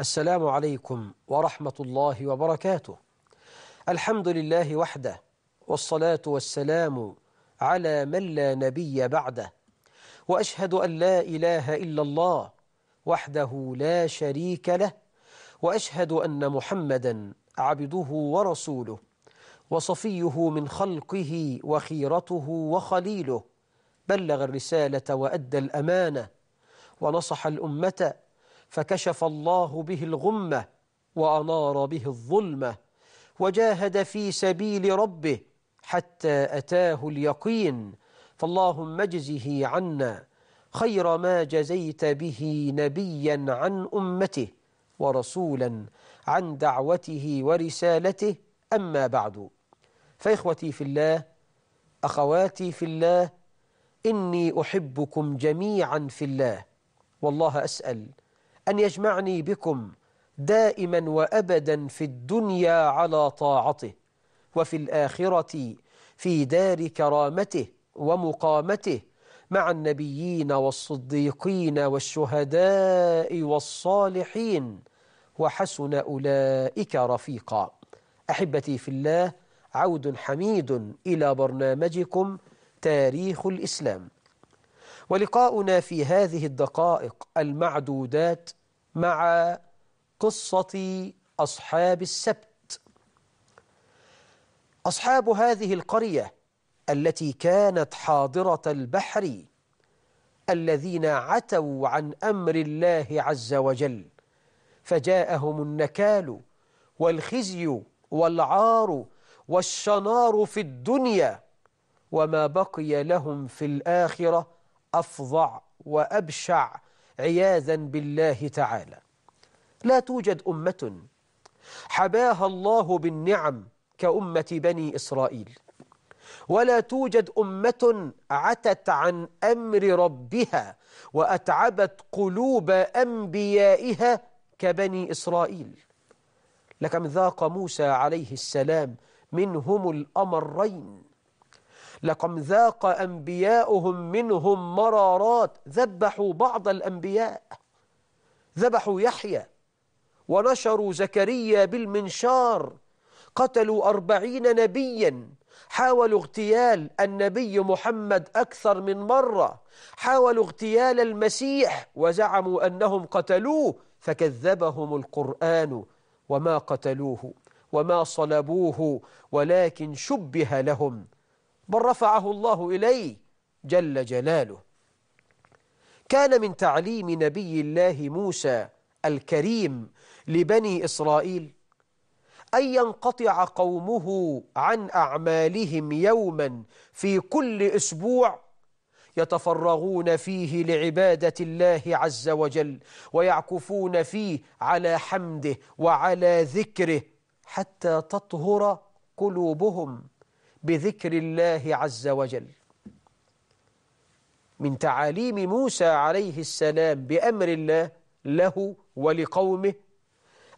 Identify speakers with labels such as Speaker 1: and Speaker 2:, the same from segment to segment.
Speaker 1: السلام عليكم ورحمة الله وبركاته الحمد لله وحده والصلاة والسلام على من لا نبي بعده وأشهد أن لا إله إلا الله وحده لا شريك له وأشهد أن محمدا عبده ورسوله وصفيه من خلقه وخيرته وخليله بلغ الرسالة وأدى الأمانة ونصح الأمة فكشف الله به الغمة وأنار به الظلمة وجاهد في سبيل ربه حتى أتاه اليقين فاللهم اجزه عنا خير ما جزيت به نبيا عن أمته ورسولا عن دعوته ورسالته أما بعد فإخوتي في الله أخواتي في الله إني أحبكم جميعا في الله والله أسأل أن يجمعني بكم دائما وأبدا في الدنيا على طاعته وفي الآخرة في دار كرامته ومقامته مع النبيين والصديقين والشهداء والصالحين وحسن أولئك رفيقا أحبتي في الله عود حميد إلى برنامجكم تاريخ الإسلام ولقاؤنا في هذه الدقائق المعدودات مع قصة أصحاب السبت أصحاب هذه القرية التي كانت حاضرة البحر الذين عتوا عن أمر الله عز وجل فجاءهم النكال والخزي والعار والشنار في الدنيا وما بقي لهم في الآخرة أفظع وأبشع عياذا بالله تعالى لا توجد أمة حباها الله بالنعم كأمة بني إسرائيل ولا توجد أمة عتت عن أمر ربها وأتعبت قلوب أنبيائها كبني إسرائيل لكم ذاق موسى عليه السلام منهم الأمرين لقد ذاق أنبياؤهم منهم مرارات ذبحوا بعض الأنبياء ذبحوا يحيى ونشروا زكريا بالمنشار قتلوا أربعين نبيا حاولوا اغتيال النبي محمد أكثر من مرة حاولوا اغتيال المسيح وزعموا أنهم قتلوه فكذبهم القرآن وما قتلوه وما صلبوه ولكن شبه لهم بل رفعه الله إليه جل جلاله كان من تعليم نبي الله موسى الكريم لبني إسرائيل أن ينقطع قومه عن أعمالهم يوما في كل أسبوع يتفرغون فيه لعبادة الله عز وجل ويعكفون فيه على حمده وعلى ذكره حتى تطهر قلوبهم بذكر الله عز وجل من تعاليم موسى عليه السلام بأمر الله له ولقومه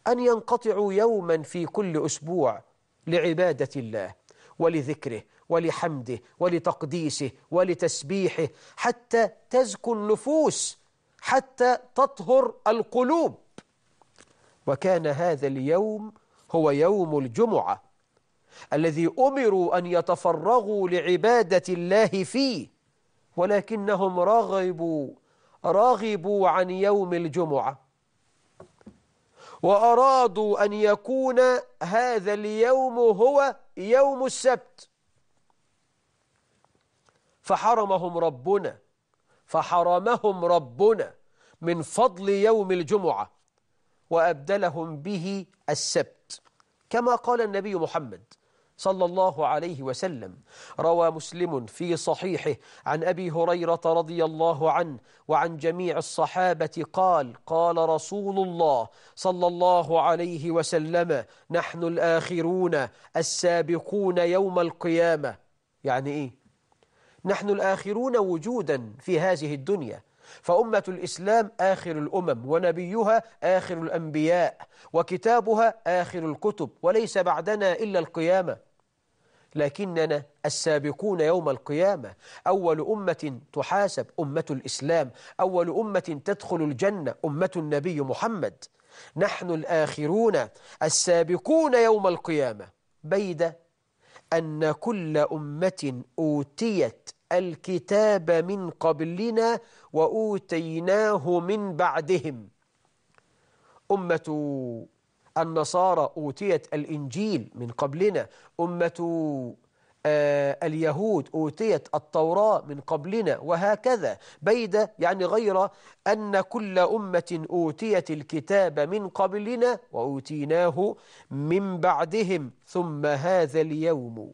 Speaker 1: أن ينقطعوا يوما في كل أسبوع لعبادة الله ولذكره ولحمده ولتقديسه ولتسبيحه حتى تزكو النفوس حتى تطهر القلوب وكان هذا اليوم هو يوم الجمعة الذي أمروا أن يتفرغوا لعبادة الله فيه ولكنهم رغبوا رغبوا عن يوم الجمعة وأرادوا أن يكون هذا اليوم هو يوم السبت فحرمهم ربنا فحرمهم ربنا من فضل يوم الجمعة وأبدلهم به السبت كما قال النبي محمد صلى الله عليه وسلم روى مسلم في صحيحه عن أبي هريرة رضي الله عنه وعن جميع الصحابة قال قال رسول الله صلى الله عليه وسلم نحن الآخرون السابقون يوم القيامة يعني إيه؟ نحن الآخرون وجودا في هذه الدنيا فأمة الإسلام آخر الأمم ونبيها آخر الأنبياء وكتابها آخر الكتب وليس بعدنا إلا القيامة لكننا السابقون يوم القيامة أول أمة تحاسب أمة الإسلام أول أمة تدخل الجنة أمة النبي محمد نحن الآخرون السابقون يوم القيامة بيد أن كل أمة أوتيت الكتاب من قبلنا وأوتيناه من بعدهم أمة النصارى أوتيت الإنجيل من قبلنا أمة آه، اليهود أوتيت التوراة من قبلنا وهكذا بيد يعني غير أن كل أمة أوتيت الكتاب من قبلنا وأوتيناه من بعدهم ثم هذا اليوم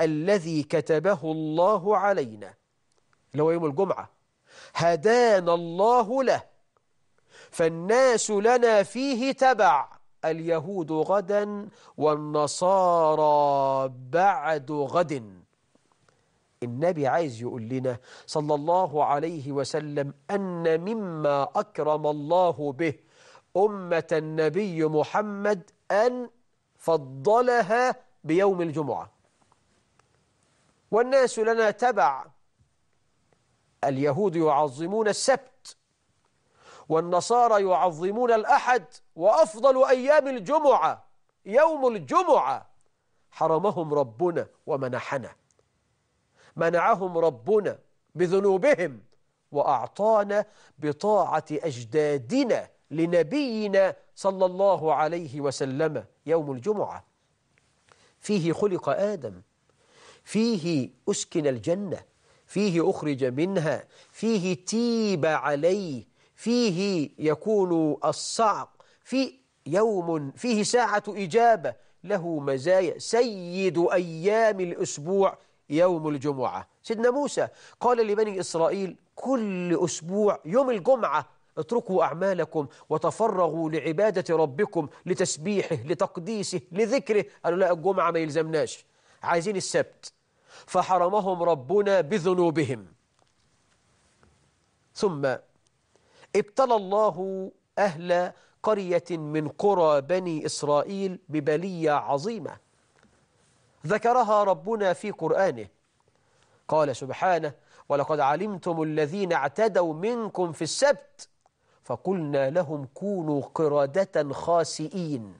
Speaker 1: الذي كتبه الله علينا اللي هو يوم الجمعة هدانا الله له فالناس لنا فيه تبع اليهود غدا والنصارى بعد غد النبي عايز يقول لنا صلى الله عليه وسلم أن مما أكرم الله به أمة النبي محمد أن فضلها بيوم الجمعة والناس لنا تبع اليهود يعظمون السبت والنصارى يعظمون الأحد وأفضل أيام الجمعة يوم الجمعة حرمهم ربنا ومنحنا منعهم ربنا بذنوبهم وأعطانا بطاعة أجدادنا لنبينا صلى الله عليه وسلم يوم الجمعة فيه خلق آدم فيه أسكن الجنة فيه أخرج منها فيه تيب عليه فيه يكون الصعق في يوم فيه ساعة إجابة له مزايا سيد أيام الأسبوع يوم الجمعة سيدنا موسى قال لبني إسرائيل كل أسبوع يوم الجمعة اتركوا أعمالكم وتفرغوا لعبادة ربكم لتسبيحه لتقديسه لذكره قالوا لا الجمعة ما يلزمناش عايزين السبت فحرمهم ربنا بذنوبهم ثم ابتلى الله أهل قرية من قرى بني إسرائيل ببلية عظيمة ذكرها ربنا في قرآنه قال سبحانه ولقد علمتم الذين اعتدوا منكم في السبت فقلنا لهم كونوا قردة خاسئين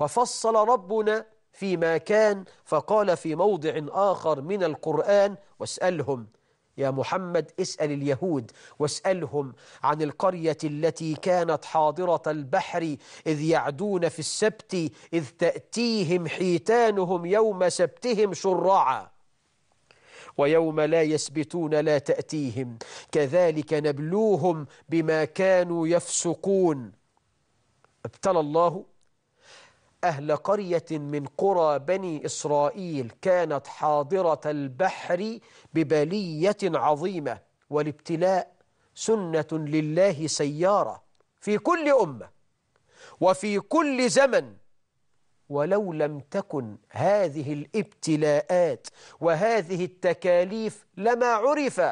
Speaker 1: وفصل ربنا فيما كان فقال في موضع آخر من القرآن واسألهم يا محمد اسأل اليهود واسألهم عن القرية التي كانت حاضرة البحر إذ يعدون في السبت إذ تأتيهم حيتانهم يوم سبتهم شرعا ويوم لا يسبتون لا تأتيهم كذلك نبلوهم بما كانوا يفسقون ابتلى الله أهل قرية من قرى بني إسرائيل كانت حاضرة البحر ببلية عظيمة والابتلاء سنة لله سيارة في كل أمة وفي كل زمن ولو لم تكن هذه الابتلاءات وهذه التكاليف لما عرف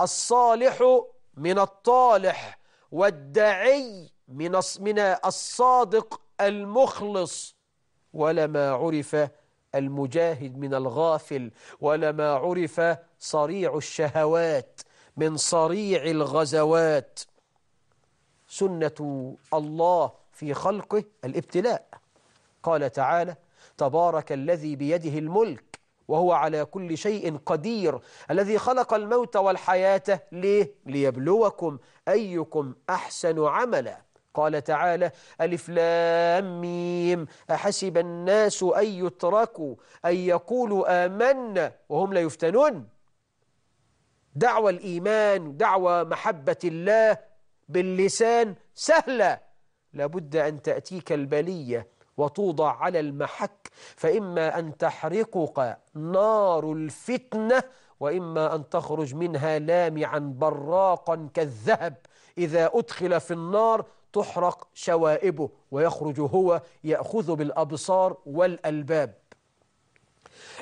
Speaker 1: الصالح من الطالح والدعي من الصادق المخلص ولما عرف المجاهد من الغافل ولما عرف صريع الشهوات من صريع الغزوات سنة الله في خلقه الابتلاء قال تعالى تبارك الذي بيده الملك وهو على كل شيء قدير الذي خلق الموت والحياة ليه؟ ليبلوكم أيكم أحسن عملا قال تعالى ألف لام ميم أحسب الناس أن يتركوا أن يقولوا آمنا وهم لا يفتنون دعوة الإيمان دعوة محبة الله باللسان سهلة لابد أن تأتيك البلية وتوضع على المحك فإما أن تحرقك نار الفتنة وإما أن تخرج منها لامعا براقا كالذهب إذا أدخل في النار تحرق شوائبه ويخرج هو يأخذ بالأبصار والألباب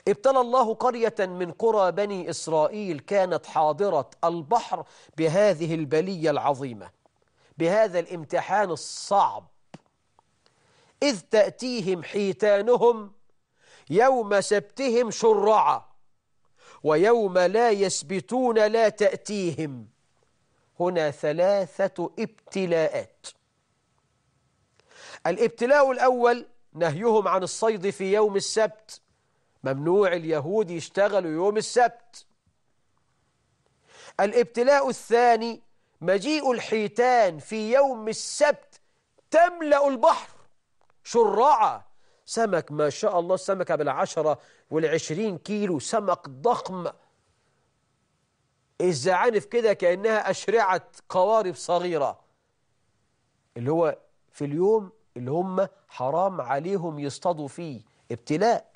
Speaker 1: ابتلى الله قرية من قرى بني إسرائيل كانت حاضرة البحر بهذه البلية العظيمة بهذا الامتحان الصعب إذ تأتيهم حيتانهم يوم سبتهم شرعا ويوم لا يسبتون لا تأتيهم هنا ثلاثة ابتلاءات الابتلاء الأول نهيهم عن الصيد في يوم السبت ممنوع اليهود يشتغلوا يوم السبت الابتلاء الثاني مجيء الحيتان في يوم السبت تملأ البحر شراعة سمك ما شاء الله سمكة بالعشرة والعشرين كيلو سمك ضخم إيه الزعانف كده كأنها أشرعة قوارب صغيرة اللي هو في اليوم اللي هم حرام عليهم يصطادوا فيه ابتلاء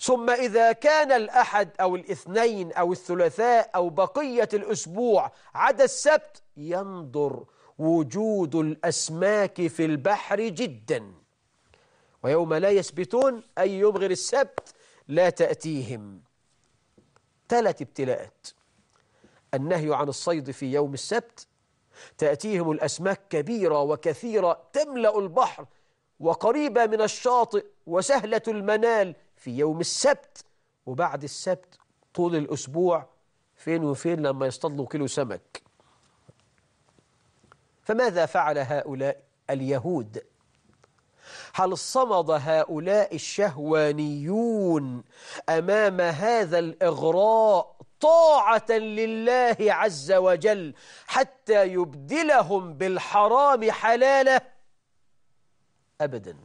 Speaker 1: ثم إذا كان الأحد أو الاثنين أو الثلاثاء أو بقية الأسبوع عدا السبت ينظر وجود الأسماك في البحر جدا ويوم لا يسبتون أي يوم غير السبت لا تأتيهم ثلاث ابتلاءات النهي عن الصيد في يوم السبت تأتيهم الأسماك كبيرة وكثيرة تملأ البحر وقريبة من الشاطئ وسهلة المنال في يوم السبت وبعد السبت طول الأسبوع فين وفين لما يصطادوا كيلو سمك فماذا فعل هؤلاء اليهود؟ هل صمد هؤلاء الشهوانيون أمام هذا الإغراء طاعة لله عز وجل حتى يبدلهم بالحرام حلاله أبدا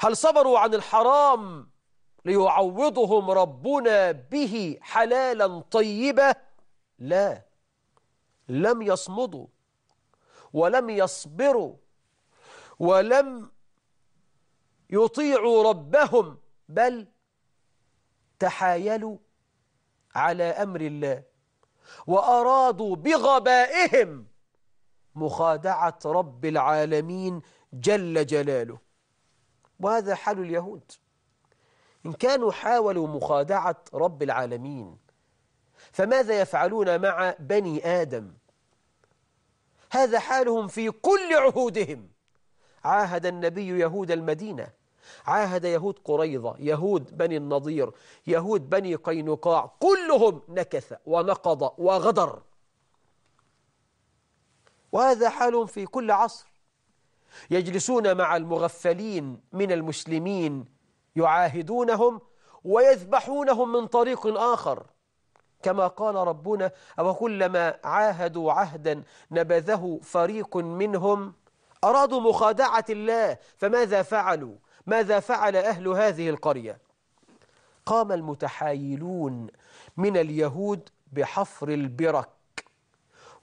Speaker 1: هل صبروا عن الحرام ليعوضهم ربنا به حلالا طيبا لا لم يصمدوا ولم يصبروا ولم يطيعوا ربهم بل تحايلوا على أمر الله وأرادوا بغبائهم مخادعة رب العالمين جل جلاله وهذا حال اليهود إن كانوا حاولوا مخادعة رب العالمين فماذا يفعلون مع بني آدم هذا حالهم في كل عهودهم عاهد النبي يهود المدينة عاهد يهود قريظة يهود بني النضير يهود بني قينقاع كلهم نكث ونقض وغدر وهذا حال في كل عصر يجلسون مع المغفلين من المسلمين يعاهدونهم ويذبحونهم من طريق آخر كما قال ربنا وكلما عاهدوا عهدا نبذه فريق منهم أرادوا مخادعة الله فماذا فعلوا ماذا فعل أهل هذه القرية قام المتحايلون من اليهود بحفر البرك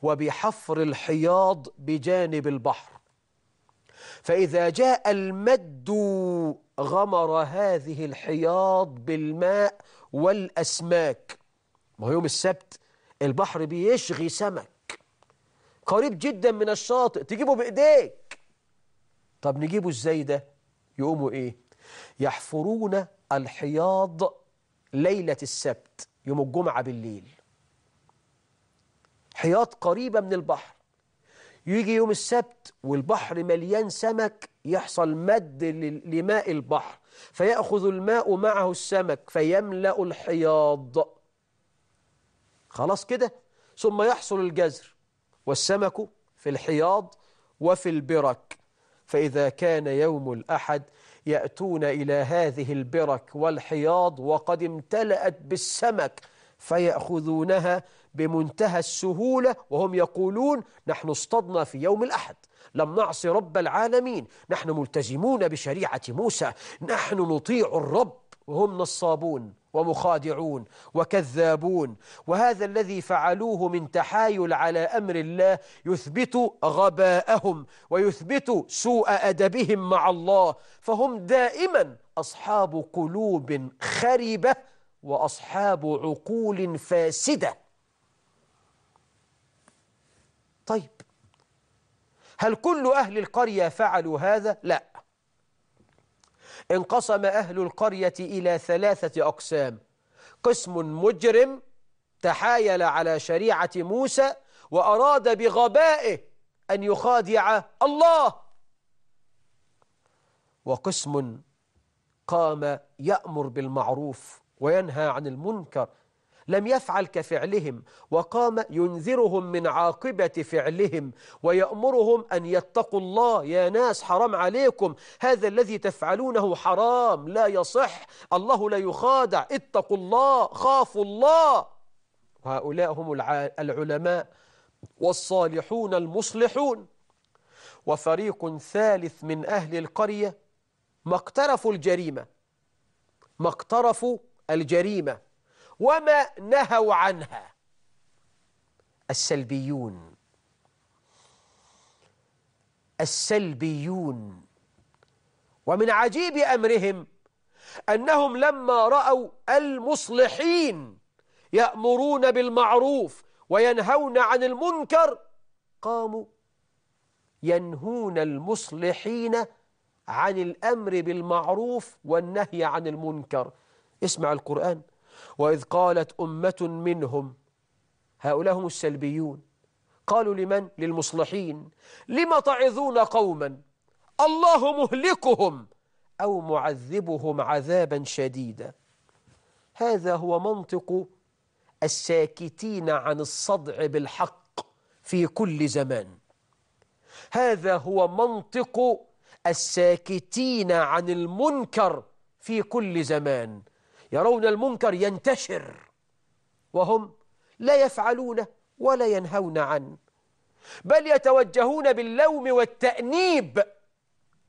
Speaker 1: وبحفر الحياض بجانب البحر فإذا جاء المد غمر هذه الحياض بالماء والأسماك ما يوم السبت البحر بيشغي سمك قريب جدا من الشاطئ تجيبه بإيديك طب نجيبه ازاي ده يقوموا إيه يحفرون الحياض ليلة السبت يوم الجمعة بالليل حياض قريبة من البحر يجي يوم السبت والبحر مليان سمك يحصل مد لماء البحر فيأخذ الماء معه السمك فيملأ الحياض خلاص كده ثم يحصل الجزر والسمك في الحياض وفي البرك فإذا كان يوم الأحد يأتون إلى هذه البرك والحياض وقد امتلأت بالسمك فيأخذونها بمنتهى السهولة وهم يقولون نحن اصطدنا في يوم الأحد لم نعص رب العالمين نحن ملتزمون بشريعة موسى نحن نطيع الرب وهم نصابون ومخادعون وكذابون وهذا الذي فعلوه من تحايل على أمر الله يثبت غباءهم ويثبت سوء أدبهم مع الله فهم دائما أصحاب قلوب خربة وأصحاب عقول فاسدة طيب هل كل أهل القرية فعلوا هذا؟ لا انقسم أهل القرية إلى ثلاثة أقسام قسم مجرم تحايل على شريعة موسى وأراد بغبائه أن يخادع الله وقسم قام يأمر بالمعروف وينهى عن المنكر لم يفعل كفعلهم وقام ينذرهم من عاقبة فعلهم ويأمرهم أن يتقوا الله يا ناس حرام عليكم هذا الذي تفعلونه حرام لا يصح الله لا يخادع اتقوا الله خافوا الله وهؤلاء هم العلماء والصالحون المصلحون وفريق ثالث من أهل القرية ما اقترفوا الجريمة ما اقترفوا الجريمة وما نهوا عنها السلبيون السلبيون ومن عجيب أمرهم أنهم لما رأوا المصلحين يأمرون بالمعروف وينهون عن المنكر قاموا ينهون المصلحين عن الأمر بالمعروف والنهي عن المنكر اسمع القرآن وإذ قالت أمة منهم هؤلاء هم السلبيون قالوا لمن؟ للمصلحين لم تعظون قوما الله مهلكهم أو معذبهم عذابا شديدا هذا هو منطق الساكتين عن الصدع بالحق في كل زمان هذا هو منطق الساكتين عن المنكر في كل زمان يرون المنكر ينتشر وهم لا يفعلونه ولا ينهون عنه بل يتوجهون باللوم والتأنيب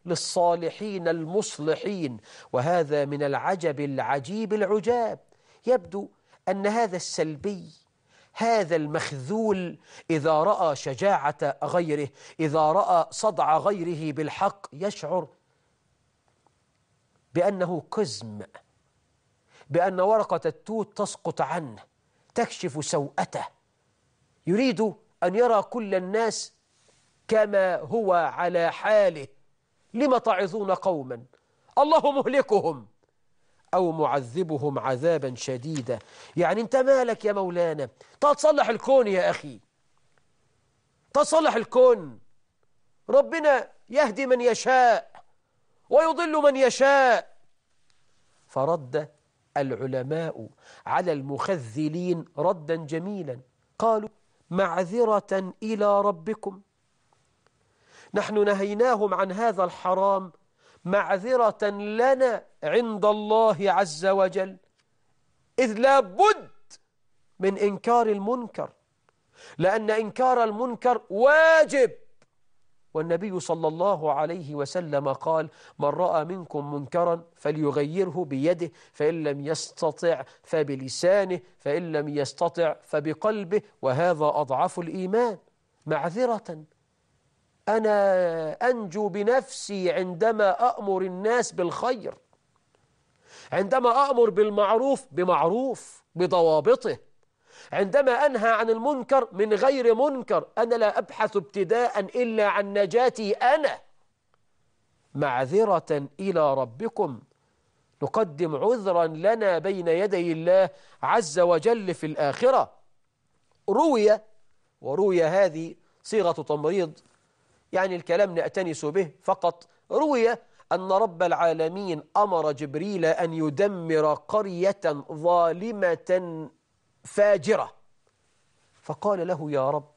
Speaker 1: للصالحين المصلحين وهذا من العجب العجيب العجاب يبدو أن هذا السلبي هذا المخذول إذا رأى شجاعة غيره إذا رأى صدع غيره بالحق يشعر بأنه كزم بأن ورقة التوت تسقط عنه تكشف سوءته يريد أن يرى كل الناس كما هو على حاله لم تعظون قوما الله مهلكهم أو معذبهم عذابا شديدا يعني أنت مالك يا مولانا تصلح الكون يا أخي تصلح الكون ربنا يهدي من يشاء ويضل من يشاء فرد العلماء على المخذلين ردا جميلا قالوا معذرة إلى ربكم نحن نهيناهم عن هذا الحرام معذرة لنا عند الله عز وجل إذ لابد من إنكار المنكر لأن إنكار المنكر واجب والنبي صلى الله عليه وسلم قال من رأى منكم منكرا فليغيره بيده فإن لم يستطع فبلسانه فإن لم يستطع فبقلبه وهذا أضعف الإيمان معذرة أنا أنجو بنفسي عندما أأمر الناس بالخير عندما أأمر بالمعروف بمعروف بضوابطه عندما أنهى عن المنكر من غير منكر أنا لا أبحث ابتداء إلا عن نجاتي أنا معذرة إلى ربكم نقدم عذرا لنا بين يدي الله عز وجل في الآخرة روي وروي هذه صيغة تمريض يعني الكلام نأتنس به فقط روي أن رب العالمين أمر جبريل أن يدمر قرية ظالمة فاجرة فقال له يا رب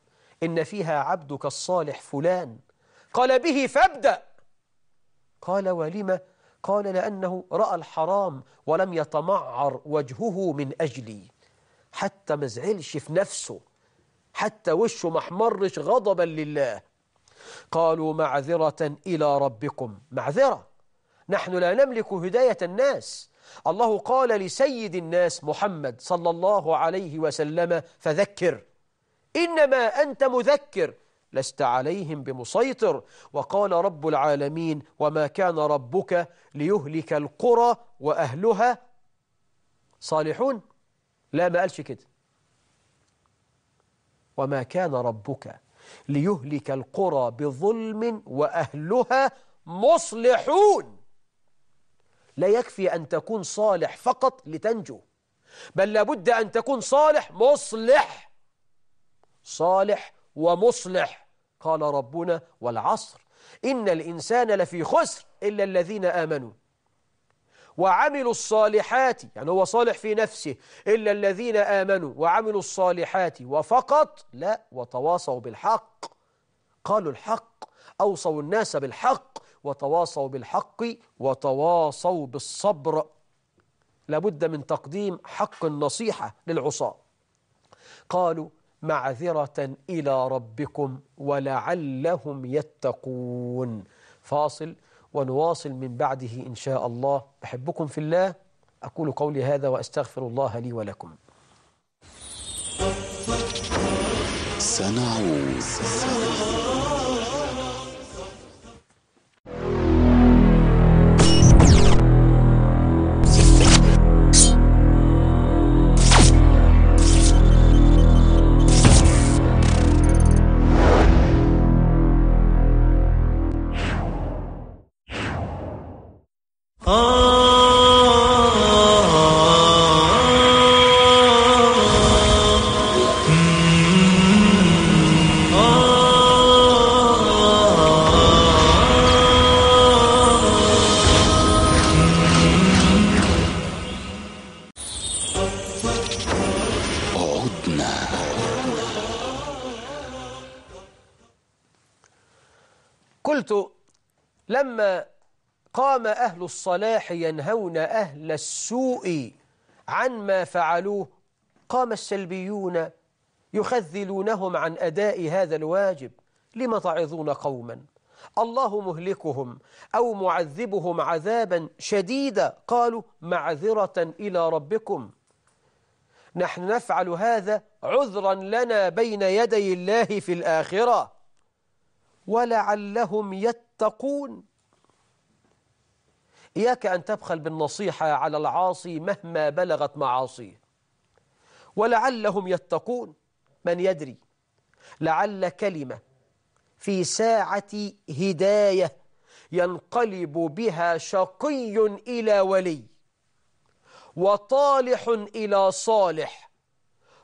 Speaker 1: إن فيها عبدك الصالح فلان قال به فابدأ قال ولم قال لأنه رأى الحرام ولم يتمعر وجهه من أجلي حتى ما زعلش في نفسه حتى وشه ما احمرش غضبا لله قالوا معذرة إلى ربكم معذرة نحن لا نملك هداية الناس الله قال لسيد الناس محمد صلى الله عليه وسلم فذكر إنما أنت مذكر لست عليهم بمسيطر وقال رب العالمين وما كان ربك ليهلك القرى وأهلها صالحون لا ما قالش كده وما كان ربك ليهلك القرى بظلم وأهلها مصلحون لا يكفي أن تكون صالح فقط لتنجو بل لابد أن تكون صالح مصلح صالح ومصلح قال ربنا والعصر إن الإنسان لفي خسر إلا الذين آمنوا وعملوا الصالحات يعني هو صالح في نفسه إلا الذين آمنوا وعملوا الصالحات وفقط لا وتواصوا بالحق قالوا الحق أوصوا الناس بالحق وتواصوا بالحق وتواصوا بالصبر لابد من تقديم حق النصيحة للعصاة قالوا معذرة إلى ربكم ولعلهم يتقون فاصل ونواصل من بعده إن شاء الله أحبكم في الله أقول قولي هذا وأستغفر الله لي ولكم سنعود, سنعود. أهل الصلاح ينهون أهل السوء عن ما فعلوه قام السلبيون يخذلونهم عن أداء هذا الواجب لم تعظون قوما الله مهلكهم أو معذبهم عذابا شديدا قالوا معذرة إلى ربكم نحن نفعل هذا عذرا لنا بين يدي الله في الآخرة ولعلهم يتقون إياك أن تبخل بالنصيحة على العاصي مهما بلغت معاصيه ولعلهم يتقون من يدري لعل كلمة في ساعة هداية ينقلب بها شقي إلى ولي وطالح إلى صالح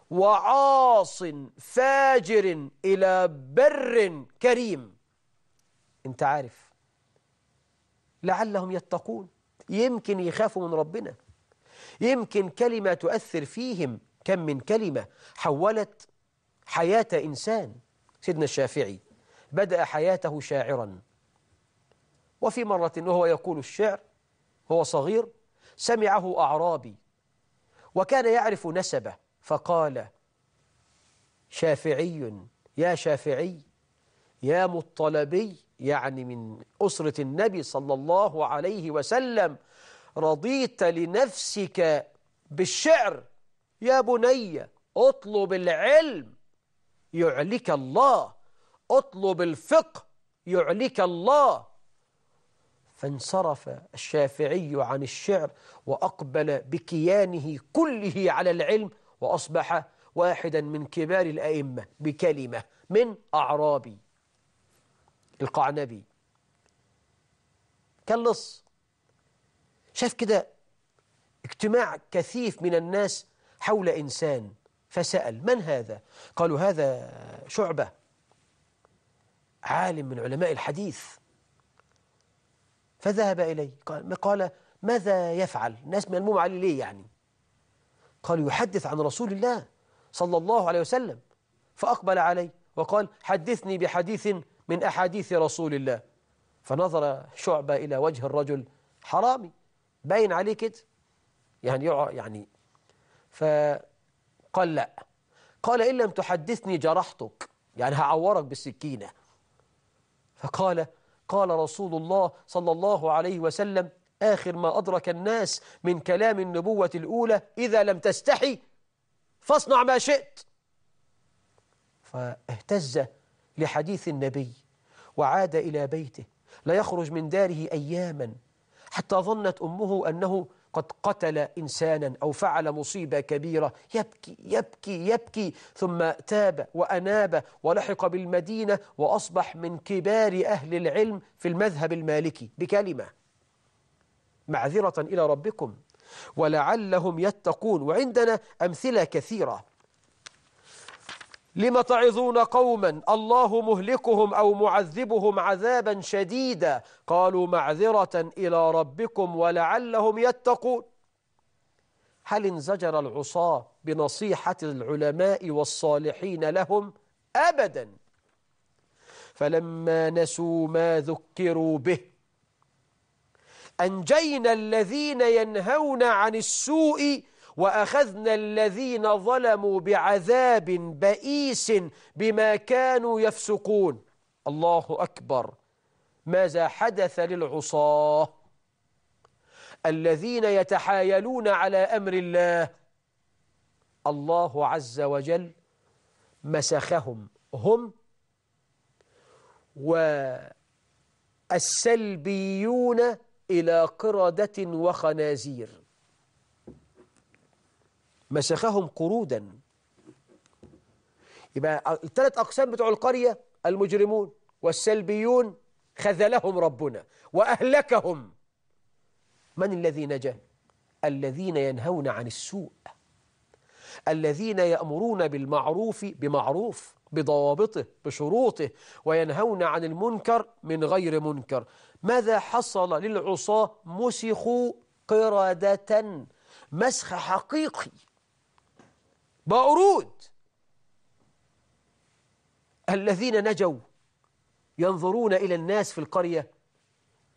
Speaker 1: وعاص فاجر إلى بر كريم انت عارف لعلهم يتقون يمكن يخافوا من ربنا يمكن كلمة تؤثر فيهم كم من كلمة حولت حياة إنسان سيدنا الشافعي بدأ حياته شاعرا وفي مرة وهو يقول الشعر هو صغير سمعه أعرابي وكان يعرف نسبه فقال شافعي يا شافعي يا مطلبي يعني من أسرة النبي صلى الله عليه وسلم رضيت لنفسك بالشعر يا بني اطلب العلم يعلك الله اطلب الفقه يعلك الله فانصرف الشافعي عن الشعر وأقبل بكيانه كله على العلم وأصبح واحدا من كبار الأئمة بكلمة من أعرابي القعنبي كان لص شاف كده اجتماع كثيف من الناس حول إنسان فسأل من هذا قالوا هذا شعبة عالم من علماء الحديث فذهب إليه قال, قال ماذا يفعل الناس ملموم عليه ليه يعني قالوا يحدث عن رسول الله صلى الله عليه وسلم فأقبل عليه وقال حدثني بحديث من أحاديث رسول الله فنظر شعبة إلى وجه الرجل حرامي باين عليه كده يعني يعني فقال لا قال إن لم تحدثني جرحتك يعني هعورك بالسكينة فقال قال رسول الله صلى الله عليه وسلم آخر ما أدرك الناس من كلام النبوة الأولى إذا لم تستحي فاصنع ما شئت فاهتز لحديث النبي وعاد إلى بيته لا يخرج من داره أياما حتى ظنت أمه أنه قد قتل إنسانا أو فعل مصيبة كبيرة يبكي يبكي يبكي ثم تاب وأناب ولحق بالمدينة وأصبح من كبار أهل العلم في المذهب المالكي بكلمة معذرة إلى ربكم ولعلهم يتقون وعندنا أمثلة كثيرة لم تعظون قوما الله مهلكهم أو معذبهم عذابا شديدا قالوا معذرة إلى ربكم ولعلهم يتقون هل انزجر العصاة بنصيحة العلماء والصالحين لهم؟ أبدا فلما نسوا ما ذكروا به أنجينا الذين ينهون عن السوء وأخذنا الذين ظلموا بعذاب بئيس بما كانوا يفسقون الله أكبر ماذا حدث للعصاة الذين يتحايلون على أمر الله الله عز وجل مسخهم هم والسلبيون إلى قردة وخنازير مسخهم قرودا يبقى الثلاث أقسام بتوع القرية المجرمون والسلبيون خذلهم ربنا وأهلكهم من الذي نجا؟ الذين ينهون عن السوء الذين يأمرون بالمعروف بمعروف بضوابطه بشروطه وينهون عن المنكر من غير منكر ماذا حصل للعصاة مسخوا قردة مسخ حقيقي بأرود الذين نجوا ينظرون إلى الناس في القرية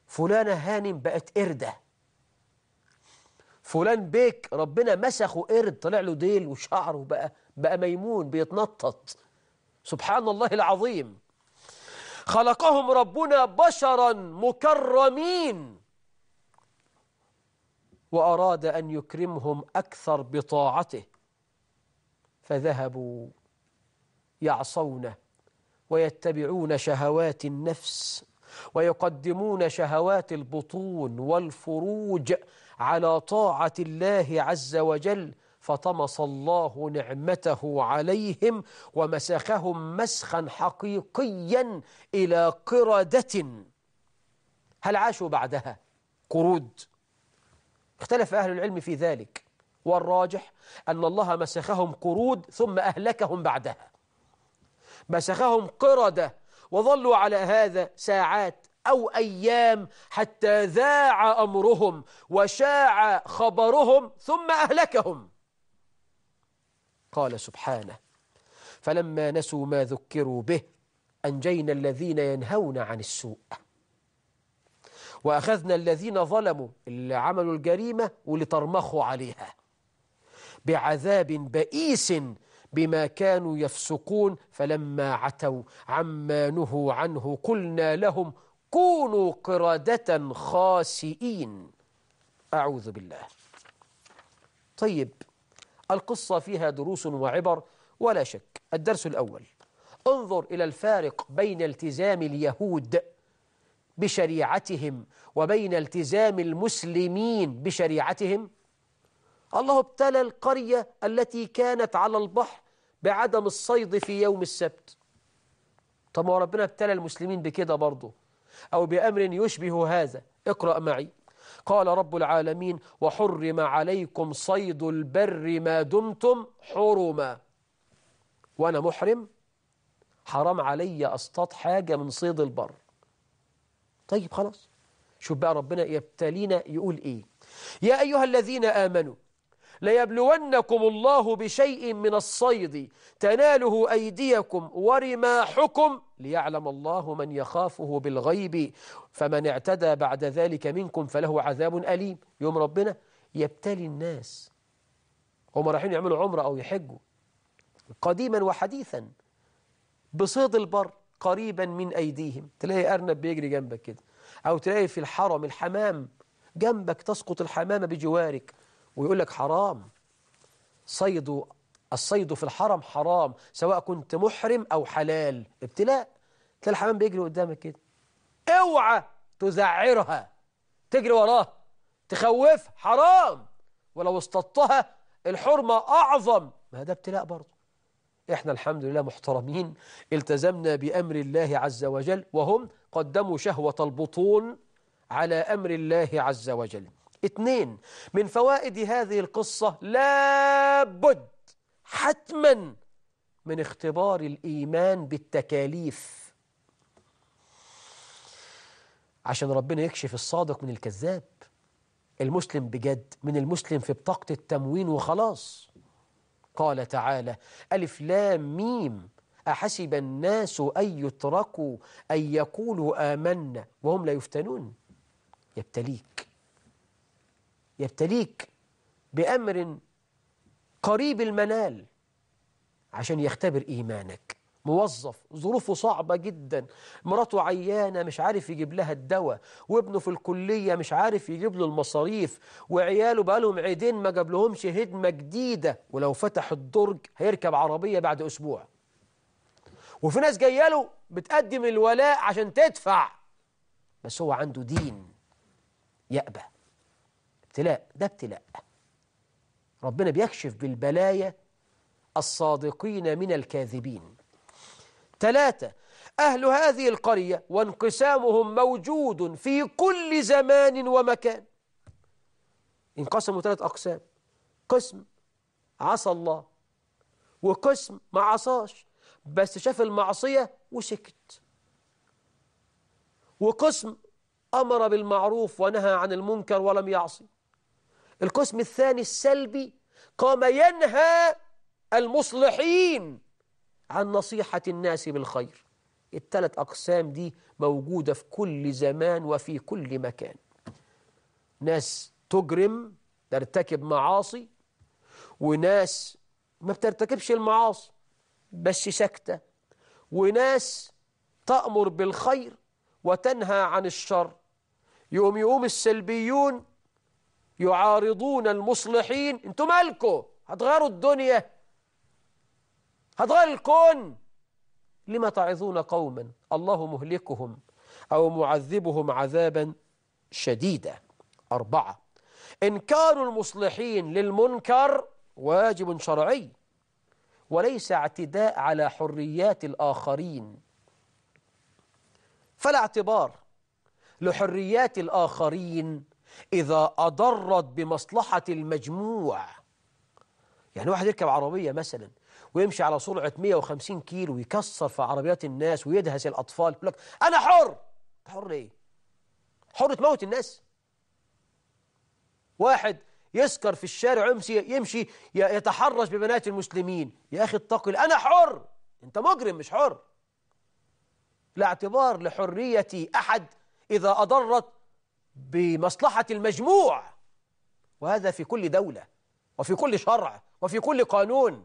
Speaker 1: فلانة هانم بقت قردة فلان بيك ربنا مسخه قرد طلع له ديل وشعره بقى بقى ميمون بيتنطط سبحان الله العظيم خلقهم ربنا بشرا مكرمين وأراد أن يكرمهم أكثر بطاعته فذهبوا يعصونه ويتبعون شهوات النفس ويقدمون شهوات البطون والفروج على طاعة الله عز وجل فطمس الله نعمته عليهم ومسخهم مسخا حقيقيا إلى قردة هل عاشوا بعدها قرود اختلف أهل العلم في ذلك والراجح أن الله مسخهم قرود ثم أهلكهم بعدها مسخهم قردة وظلوا على هذا ساعات أو أيام حتى ذاع أمرهم وشاع خبرهم ثم أهلكهم قال سبحانه فلما نسوا ما ذكروا به أنجينا الذين ينهون عن السوء وأخذنا الذين ظلموا اللي عملوا الجريمة واللي عليها بعذاب بئيس بما كانوا يفسقون فلما عتوا عما نهوا عنه قلنا لهم كونوا قردة خاسئين أعوذ بالله طيب القصة فيها دروس وعبر ولا شك الدرس الأول انظر إلى الفارق بين التزام اليهود بشريعتهم وبين التزام المسلمين بشريعتهم الله ابتلى القرية التي كانت على البحر بعدم الصيد في يوم السبت طب ما ربنا ابتلى المسلمين بكده برضه أو بأمر يشبه هذا اقرأ معي قال رب العالمين وحرم عليكم صيد البر ما دمتم حرما وأنا محرم حرام علي أصطاد حاجة من صيد البر طيب خلاص شوف بقى ربنا يبتلينا يقول إيه يا أيها الذين آمنوا ليبلونكم الله بشيء من الصيد تناله أيديكم ورماحكم ليعلم الله من يخافه بالغيب فمن اعتدى بعد ذلك منكم فله عذاب أليم يوم ربنا يبتلي الناس هم رايحين يعملوا عمرة أو يحجوا قديما وحديثا بصيد البر قريبا من أيديهم تلاقي أرنب بيجري جنبك كده أو تلاقي في الحرم الحمام جنبك تسقط الحمامة بجوارك ويقول لك حرام صيد الصيد في الحرم حرام سواء كنت محرم أو حلال ابتلاء تلاقي الحمام بيجري قدامك كده اوعى تزعرها تجري وراها تخوف حرام ولو اصطدتها الحرمة أعظم ما ده ابتلاء برضه احنا الحمد لله محترمين التزمنا بأمر الله عز وجل وهم قدموا شهوة البطون على أمر الله عز وجل اثنين من فوائد هذه القصة لابد حتما من اختبار الإيمان بالتكاليف عشان ربنا يكشف الصادق من الكذاب المسلم بجد من المسلم في بطاقة التموين وخلاص قال تعالى ألف لام ميم أحسب الناس أن يتركوا أن يقولوا آمنا وهم لا يفتنون يبتليك يبتليك بأمر قريب المنال عشان يختبر إيمانك موظف ظروفه صعبة جدا مراته عيانة مش عارف يجيب لها الدواء وابنه في الكلية مش عارف يجيب له المصاريف وعياله بقالهم عيدين ما جاب لهمش هدمة جديدة ولو فتح الدرج هيركب عربية بعد أسبوع وفي ناس جاية له بتقدم الولاء عشان تدفع بس هو عنده دين يأبه ابتلاء ده ابتلاء ربنا بيكشف بالبلايا الصادقين من الكاذبين ثلاثة أهل هذه القرية وانقسامهم موجود في كل زمان ومكان انقسموا ثلاث أقسام قسم عصى الله وقسم ما عصاش بس شاف المعصية وسكت وقسم أمر بالمعروف ونهى عن المنكر ولم يعصي القسم الثاني السلبي قام ينهى المصلحين عن نصيحة الناس بالخير الثلاث أقسام دي موجودة في كل زمان وفي كل مكان ناس تجرم ترتكب معاصي وناس ما بترتكبش المعاصي بس سكتة وناس تأمر بالخير وتنهى عن الشر يقوم يقوم السلبيون يعارضون المصلحين انتوا مالكوا هتغيروا الدنيا هتغير الكون لما تعظون قوما الله مهلكهم أو معذبهم عذابا شديدا أربعة إنكار المصلحين للمنكر واجب شرعي وليس اعتداء على حريات الآخرين فلا اعتبار لحريات الآخرين إذا أضرت بمصلحة المجموع يعني واحد يركب عربية مثلا ويمشي على سرعة 150 كيلو ويكسر في عربيات الناس ويدهس الأطفال يقول لك أنا حر حر إيه؟ حر تموت الناس واحد يسكر في الشارع يمشي, يمشي يتحرش ببنات المسلمين يا أخي اتقل أنا حر أنت مجرم مش حر لا اعتبار لحرية أحد إذا أضرت بمصلحة المجموع وهذا في كل دولة وفي كل شرع وفي كل قانون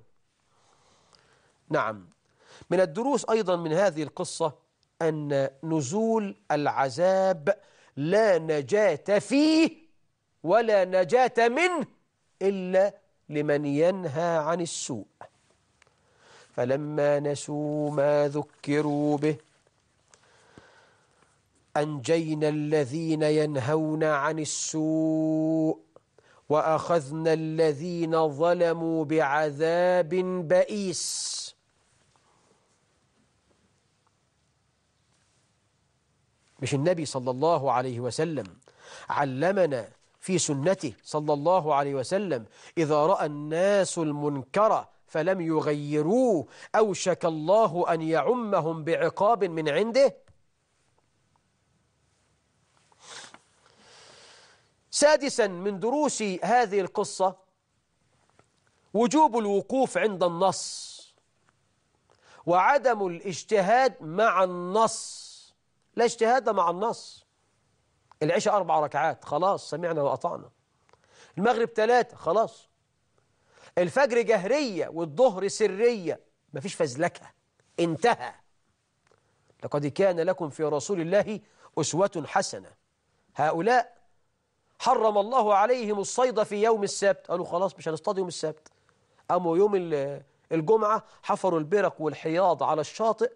Speaker 1: نعم من الدروس أيضا من هذه القصة أن نزول العذاب لا نجاة فيه ولا نجاة منه إلا لمن ينهى عن السوء فلما نسوا ما ذكروا به أنجينا الذين ينهون عن السوء وأخذنا الذين ظلموا بعذاب بئيس مش النبي صلى الله عليه وسلم علمنا في سنته صلى الله عليه وسلم إذا رأى الناس المنكر فلم يغيروه أوشك الله أن يعمهم بعقاب من عنده سادسا من دروس هذه القصة وجوب الوقوف عند النص وعدم الاجتهاد مع النص لا اجتهاد مع النص العشاء أربع ركعات خلاص سمعنا وأطعنا المغرب ثلاثة خلاص الفجر جهرية والظهر سرية مفيش فزلكة انتهى لقد كان لكم في رسول الله أسوة حسنة هؤلاء حرم الله عليهم الصيد في يوم السبت قالوا خلاص مش هنصطاد يوم السبت قاموا يوم الجمعة حفروا البرك والحياض على الشاطئ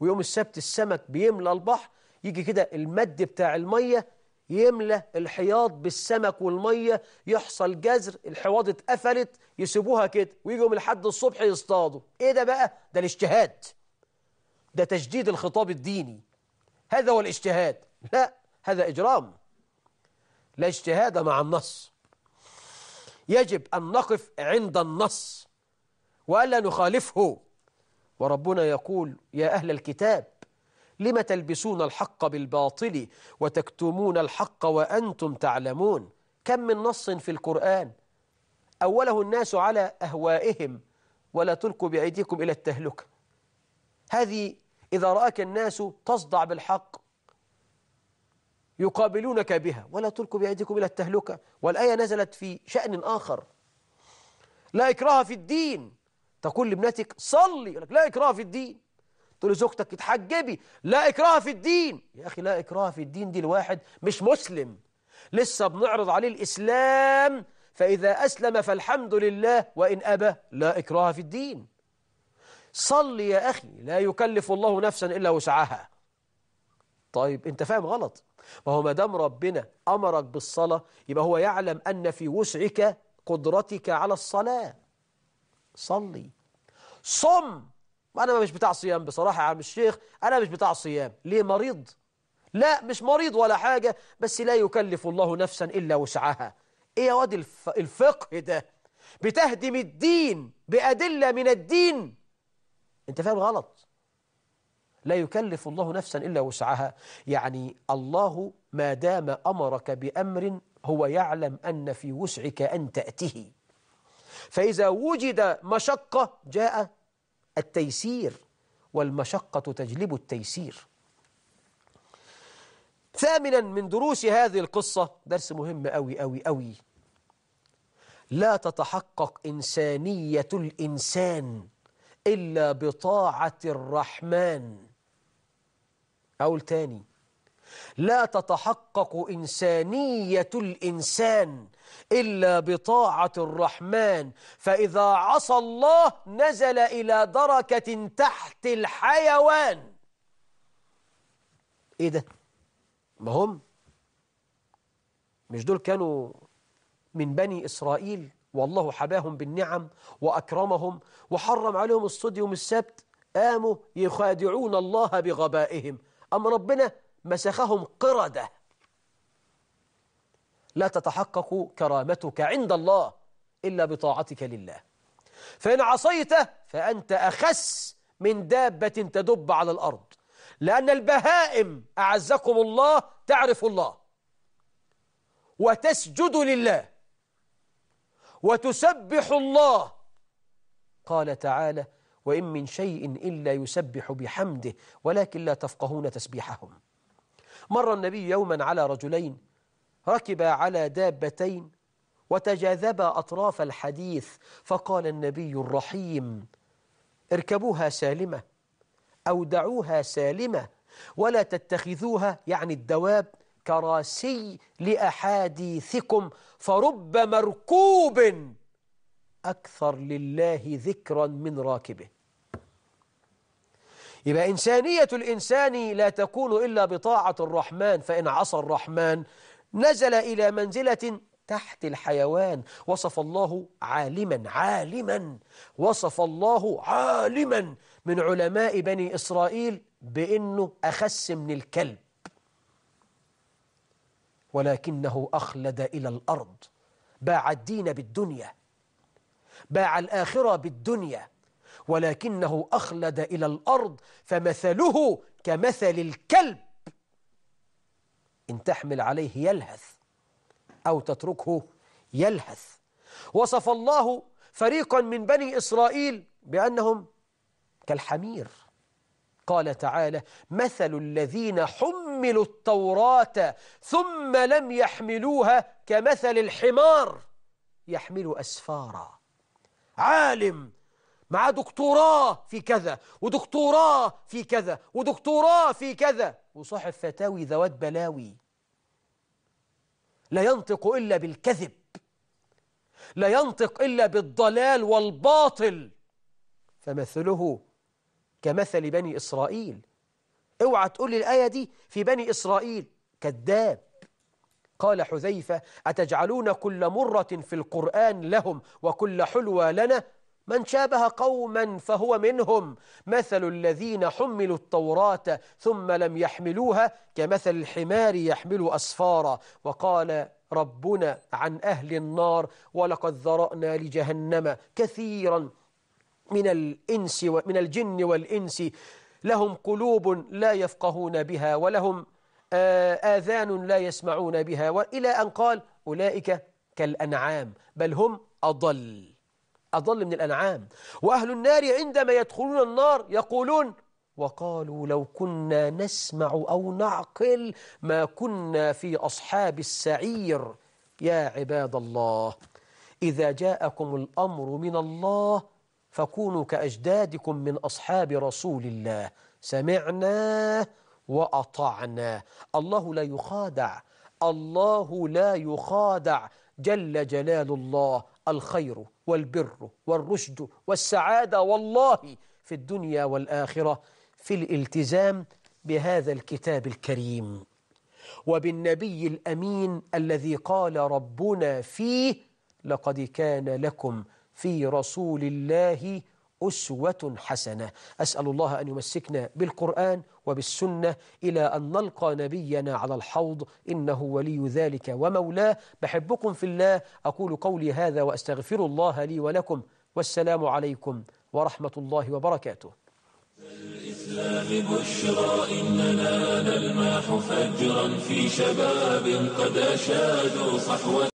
Speaker 1: ويوم السبت السمك بيملى البحر يجي كده المد بتاع المية يملى الحياض بالسمك والمية يحصل جزر الحواض اتقفلت يسيبوها كده ويجوا من الحد الصبح يصطادوا ايه ده بقى ده الاجتهاد ده تجديد الخطاب الديني هذا هو الاجتهاد لا هذا اجرام لا اجتهاد مع النص يجب أن نقف عند النص وألا نخالفه وربنا يقول يا أهل الكتاب لم تلبسون الحق بالباطل وتكتمون الحق وأنتم تعلمون كم من نص في القرآن أوله الناس على أهوائهم ولا تلقوا بأيديكم إلى التهلكة هذه إذا رأك الناس تصدع بالحق يقابلونك بها ولا تلقوا بأيديكم إلى التهلكة والآية نزلت في شأن آخر لا إكراه في الدين تقول لابنتك صلي يقول لك لا إكراه في الدين تقول لزوجتك اتحجبي لا إكراه في الدين يا أخي لا إكراه في الدين دي الواحد مش مسلم لسه بنعرض عليه الإسلام فإذا أسلم فالحمد لله وإن أبى لا إكراه في الدين صل يا أخي لا يكلف الله نفسا إلا وسعها طيب أنت فاهم غلط ما هو ما دام ربنا أمرك بالصلاة يبقى هو يعلم أن في وسعك قدرتك على الصلاة صلي صم أنا مش بتاع صيام بصراحة يا عم الشيخ أنا مش بتاع صيام ليه مريض لا مش مريض ولا حاجة بس لا يكلف الله نفسا إلا وسعها إيه يا واد الفقه ده بتهدم الدين بأدلة من الدين أنت فاهم غلط لا يكلف الله نفسا إلا وسعها يعني الله ما دام أمرك بأمر هو يعلم أن في وسعك أن تأتيه فإذا وجد مشقة جاء التيسير والمشقة تجلب التيسير ثامنا من دروس هذه القصة درس مهم أوي أوي أوي لا تتحقق إنسانية الإنسان إلا بطاعة الرحمن أقول تاني لا تتحقق إنسانية الإنسان إلا بطاعة الرحمن فإذا عصى الله نزل إلى دركة تحت الحيوان إيه ده؟ ما هم مش دول كانوا من بني إسرائيل والله حباهم بالنعم وأكرمهم وحرم عليهم الصديوم السبت قاموا يخادعون الله بغبائهم أما ربنا مسخهم قردة لا تتحقق كرامتك عند الله إلا بطاعتك لله فإن عصيت فأنت أخس من دابة تدب على الأرض لأن البهائم أعزكم الله تعرف الله وتسجد لله وتسبح الله قال تعالى وإن من شيء إلا يسبح بحمده ولكن لا تفقهون تسبيحهم مر النبي يوما على رجلين ركبا على دابتين وتجاذبا أطراف الحديث فقال النبي الرحيم اركبوها سالمة أو دعوها سالمة ولا تتخذوها يعني الدواب كراسي لأحاديثكم فرب مركوب أكثر لله ذكرا من راكبه يبقى إنسانية الإنسان لا تكون إلا بطاعة الرحمن فإن عصى الرحمن نزل إلى منزلة تحت الحيوان وصف الله عالما عالما وصف الله عالما من علماء بني إسرائيل بأنه أخس من الكلب ولكنه أخلد إلى الأرض باع الدين بالدنيا باع الآخرة بالدنيا ولكنه أخلد إلى الأرض فمثله كمثل الكلب إن تحمل عليه يلهث أو تتركه يلهث وصف الله فريقا من بني إسرائيل بأنهم كالحمير قال تعالى مثل الذين حملوا التوراة ثم لم يحملوها كمثل الحمار يحمل أسفارا عالم مع دكتوراه في كذا ودكتوراه في كذا ودكتوراه في كذا وصاحب فتاوي ذوات بلاوي لا ينطق إلا بالكذب لا ينطق إلا بالضلال والباطل فمثله كمثل بني إسرائيل اوعى تقول لي الآية دي في بني إسرائيل كذاب قال حذيفة أتجعلون كل مرة في القرآن لهم وكل حلوى لنا من شابه قوما فهو منهم مثل الذين حملوا التوراة ثم لم يحملوها كمثل الحمار يحمل أسفارا وقال ربنا عن أهل النار ولقد ذرأنا لجهنم كثيرا من الإنس ومن الجن والإنس لهم قلوب لا يفقهون بها ولهم آه، آذان لا يسمعون بها وإلى أن قال أولئك كالأنعام بل هم أضل أضل من الأنعام وأهل النار عندما يدخلون النار يقولون وقالوا لو كنا نسمع أو نعقل ما كنا في أصحاب السعير يا عباد الله إذا جاءكم الأمر من الله فكونوا كأجدادكم من أصحاب رسول الله سمعنا وأطعنا الله لا يخادع الله لا يخادع جل جلال الله الخير والبر والرشد والسعادة والله في الدنيا والآخرة في الالتزام بهذا الكتاب الكريم وبالنبي الأمين الذي قال ربنا فيه لقد كان لكم في رسول الله أسوة حسنة أسأل الله أن يمسكنا بالقرآن وبالسنة إلى أن نلقى نبينا على الحوض إنه ولي ذلك ومولاه بحبكم في الله أقول قولي هذا وأستغفر الله لي ولكم والسلام عليكم ورحمة الله وبركاته الإسلام بشرى إننا نلمح فجرا في شباب قد أشادوا صحوة